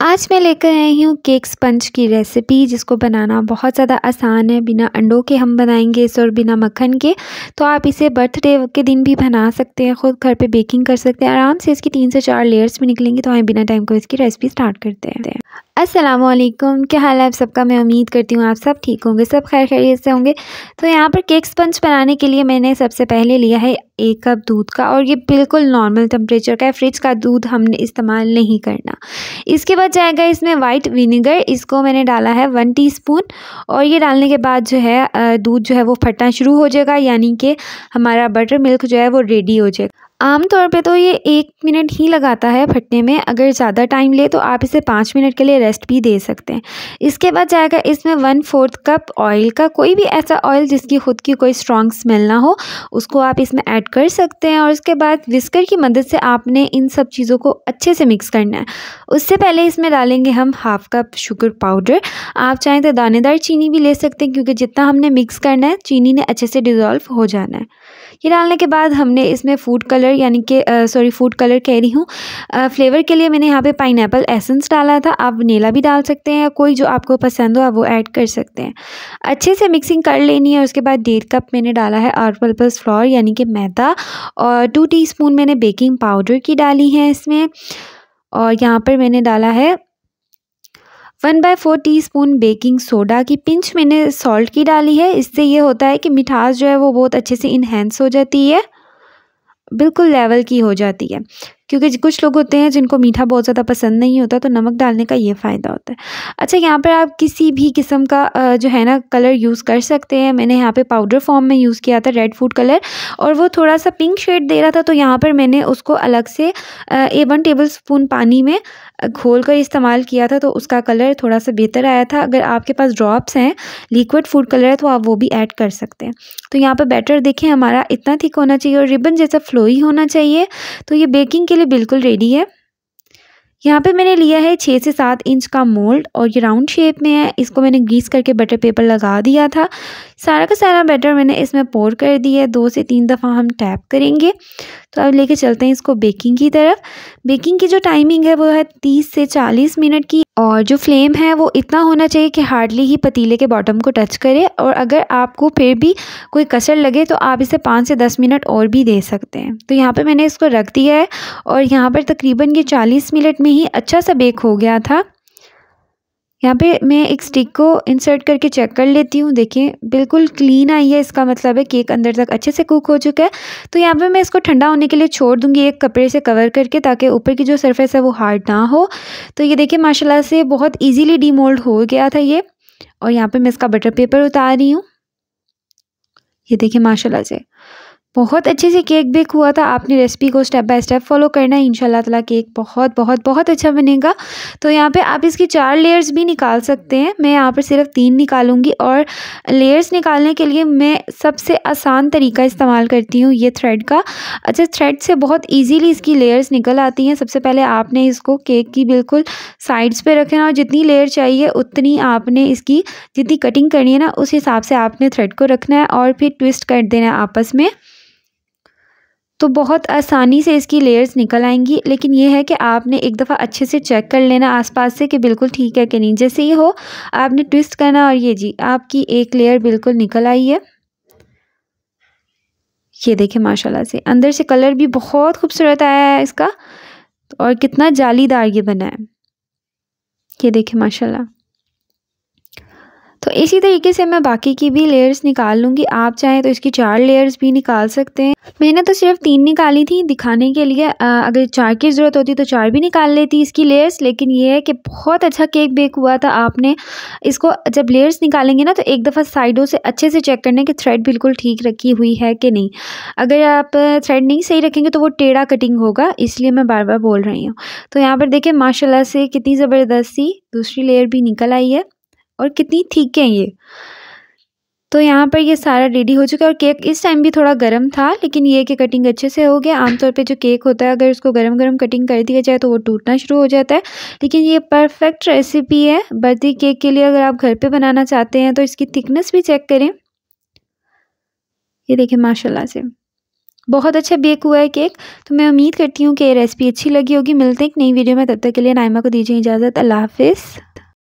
आज मैं लेकर आई हूँ केक स्पंज की रेसिपी जिसको बनाना बहुत ज़्यादा आसान है बिना अंडों के हम बनाएंगे इस और बिना मक्खन के तो आप इसे बर्थडे के दिन भी बना सकते हैं ख़ुद घर पे बेकिंग कर सकते हैं आराम से इसकी तीन से चार लेयर्स भी निकलेंगी तो हमें बिना टाइम को इसकी रेसिपी स्टार्ट करते हैं असलम क्या हाल है आप सबका मैं उम्मीद करती हूँ आप सब ठीक होंगे सब खैर खैरियत से होंगे तो यहाँ पर केक स्पंज बनाने के लिए मैंने सबसे पहले लिया है एक कप दूध का और ये बिल्कुल नॉर्मल टम्परेचर का है फ्रिज का दूध हमने इस्तेमाल नहीं करना इसके बाद जाएगा इसमें वाइट विनेगर इसको मैंने डाला है वन स्पून और ये डालने के बाद जो है दूध जो है वो फटना शुरू हो जाएगा यानी कि हमारा बटर मिल्क जो है वो रेडी हो जाएगा आमतौर पे तो ये एक मिनट ही लगाता है फटने में अगर ज़्यादा टाइम ले तो आप इसे पाँच मिनट के लिए रेस्ट भी दे सकते हैं इसके बाद जाएगा इसमें वन फोर्थ कप ऑयल का कोई भी ऐसा ऑयल जिसकी खुद की कोई स्ट्रॉन्ग स्मेल ना हो उसको आप इसमें ऐड कर सकते हैं और उसके बाद विस्कर की मदद से आपने इन सब चीज़ों को अच्छे से मिक्स करना है उससे पहले इसमें डालेंगे हम हाफ़ कप शुगर पाउडर आप चाहें तो दानेदार चीनी भी ले सकते हैं क्योंकि जितना हमने मिक्स करना है चीनी ने अच्छे से डिज़ोल्व हो जाना है ये डालने के बाद हमने इसमें फूड कलर यानी कि सॉरी फूड कलर कह रही हूँ फ्लेवर के लिए मैंने यहाँ पे पाइन एसेंस डाला था आप वनीला भी डाल सकते हैं या कोई जो आपको पसंद हो आप वो ऐड कर सकते हैं अच्छे से मिक्सिंग कर लेनी है उसके बाद डेढ़ कप मैंने डाला है आठ पल्पस फ्लोर यानी कि मैदा और टू स्पून मैंने बेकिंग पाउडर की डाली है इसमें और यहाँ पर मैंने डाला है वन बाय फोर टी बेकिंग सोडा की पिंच मैंने सॉल्ट की डाली है इससे ये होता है कि मिठास जो है वो बहुत अच्छे से इन्हेंस हो जाती है बिल्कुल लेवल की हो जाती है क्योंकि कुछ लोग होते हैं जिनको मीठा बहुत ज़्यादा पसंद नहीं होता तो नमक डालने का ये फ़ायदा होता है अच्छा यहाँ पर आप किसी भी किस्म का जो है ना कलर यूज़ कर सकते हैं मैंने यहाँ पे पाउडर फॉर्म में यूज़ किया था रेड फूड कलर और वो थोड़ा सा पिंक शेड दे रहा था तो यहाँ पर मैंने उसको अलग से ए वन टेबल स्पून पानी में घोल कर इस्तेमाल किया था तो उसका कलर थोड़ा सा बेहतर आया था अगर आपके पास ड्रॉप्स हैं लिक्विड फूड कलर है तो आप वो भी ऐड कर सकते हैं तो यहाँ पर बैटर देखें हमारा इतना थिक होना चाहिए और रिबन जैसा फ्लोई होना चाहिए तो ये बेकिंग के लिए बिल्कुल रेडी है यहाँ पे मैंने लिया है छः से सात इंच का मोल्ड और ये राउंड शेप में है इसको मैंने ग्रीस करके बटर पेपर लगा दिया था सारा का सारा बैटर मैंने इसमें पोर कर दिया है दो से तीन दफ़ा हम टैप करेंगे तो अब लेके चलते हैं इसको बेकिंग की तरफ बेकिंग की जो टाइमिंग है वो है तीस से चालीस मिनट की और जो फ्लेम है वो इतना होना चाहिए कि हार्डली ही पतीले के बॉटम को टच करे और अगर आपको फिर भी कोई कसर लगे तो आप इसे पाँच से दस मिनट और भी दे सकते हैं तो यहाँ पर मैंने इसको रख दिया है और यहाँ पर तकरीबन ये चालीस मिनट में ही अच्छा सा बेक हो गया था यहाँ पे मैं एक स्टिक को इंसर्ट करके चेक कर लेती हूँ देखिए बिल्कुल क्लीन आई है इसका मतलब है केक अंदर तक अच्छे से कुक हो चुका है तो यहाँ पे मैं इसको ठंडा होने के लिए छोड़ दूँगी एक कपड़े से कवर करके ताकि ऊपर की जो सरफेस है वो हार्ड ना हो तो ये देखिए माशाल्लाह से बहुत इजीली डीमोल्ड हो गया था ये और यहाँ पर मैं इसका बटर पेपर उतार रही हूँ ये देखिए माशाल्लाह से बहुत अच्छे से केक बेक हुआ था आपने रेसिपी को स्टेप बाय स्टेप फॉलो करना है इनशाला तला केक बहुत बहुत बहुत अच्छा बनेगा तो यहाँ पे आप इसकी चार लेयर्स भी निकाल सकते हैं मैं यहाँ पर सिर्फ तीन निकालूंगी और लेयर्स निकालने के लिए मैं सबसे आसान तरीका इस्तेमाल करती हूँ ये थ्रेड का अच्छा थ्रेड से बहुत ईजीली इसकी लेयर्स निकल आती हैं सबसे पहले आपने इसको केक की बिल्कुल साइड्स पर रखना और जितनी लेयर चाहिए उतनी आपने इसकी जितनी कटिंग करनी है ना उस हिसाब से आपने थ्रेड को रखना है और फिर ट्विस्ट कर देना है आपस में तो बहुत आसानी से इसकी लेयर्स निकल आएंगी लेकिन ये है कि आपने एक दफ़ा अच्छे से चेक कर लेना आसपास से कि बिल्कुल ठीक है कि नहीं जैसे ये हो आपने ट्विस्ट करना और ये जी आपकी एक लेयर बिल्कुल निकल आई है ये देखें माशाल्लाह से अंदर से कलर भी बहुत खूबसूरत आया है इसका और कितना जालीदार ये बना है ये देखें माशाल्लाह तो इसी तरीके से मैं बाकी की भी लेयर्स निकाल लूँगी आप चाहें तो इसकी चार लेयर्स भी निकाल सकते हैं मैंने तो सिर्फ तीन निकाली थी दिखाने के लिए आ, अगर चार की ज़रूरत होती तो चार भी निकाल लेती इसकी लेयर्स लेकिन ये है कि बहुत अच्छा केक बेक हुआ था आपने इसको जब लेयर्स निकालेंगे ना तो एक दफ़ा साइडों से अच्छे से चेक करना कि थ्रेड बिल्कुल ठीक रखी हुई है कि नहीं अगर आप थ्रेड नहीं सही रखेंगे तो वो टेढ़ा कटिंग होगा इसलिए मैं बार बार बोल रही हूँ तो यहाँ पर देखें माशाला से कितनी ज़बरदस्ती दूसरी लेयर भी निकल आई है और कितनी ठीक है ये तो यहाँ पर ये सारा रेडी हो चुका है और केक इस टाइम भी थोड़ा गर्म था लेकिन ये कि कटिंग अच्छे से हो गया आमतौर पे जो केक होता है अगर उसको गर्म गर्म कटिंग कर दिया जाए तो वो टूटना शुरू हो जाता है लेकिन ये परफेक्ट रेसिपी है बर्थडे केक के लिए अगर आप घर पे बनाना चाहते हैं तो इसकी थिकनेस भी चेक करें ये देखें माशाला से बहुत अच्छा बेक हुआ है केक तो मैं उम्मीद करती हूँ कि ये रेसिपी अच्छी लगी होगी मिलते हैं एक नई वीडियो में तब तक के लिए नायमा को दीजिए इजाज़त अल्लाह हाफिज़